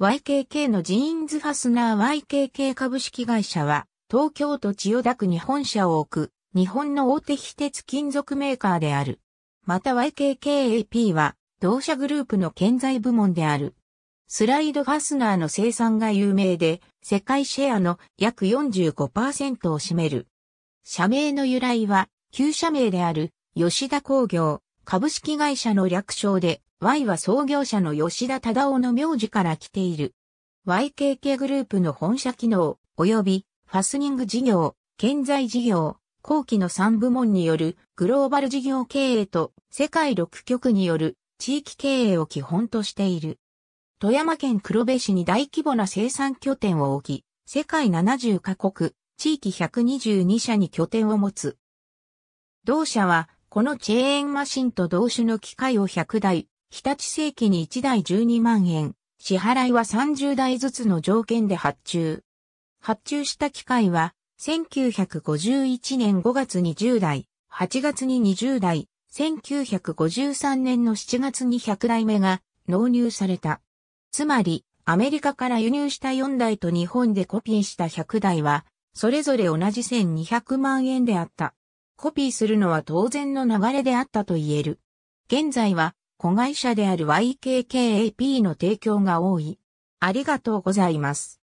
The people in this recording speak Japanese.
YKK のジーンズファスナー YKK 株式会社は、東京都千代田区に本社を置く、日本の大手非鉄金属メーカーである。また YKKAP は、同社グループの建材部門である。スライドファスナーの生産が有名で、世界シェアの約45%を占める。社名の由来は、旧社名である、吉田工業、株式会社の略称で、Y は創業者の吉田忠夫の名字から来ている。YKK グループの本社機能、及びファスニング事業、建材事業、後期の3部門によるグローバル事業経営と世界6局による地域経営を基本としている。富山県黒部市に大規模な生産拠点を置き、世界70カ国、地域122社に拠点を持つ。同社は、このチェーンマシンと同種の機械を100台、日立世紀に1台12万円、支払いは30台ずつの条件で発注。発注した機械は、1951年5月に10台、8月に20台、1953年の7月に100台目が納入された。つまり、アメリカから輸入した4台と日本でコピーした100台は、それぞれ同じ1200万円であった。コピーするのは当然の流れであったと言える。現在は子会社である YKKAP の提供が多い。ありがとうございます。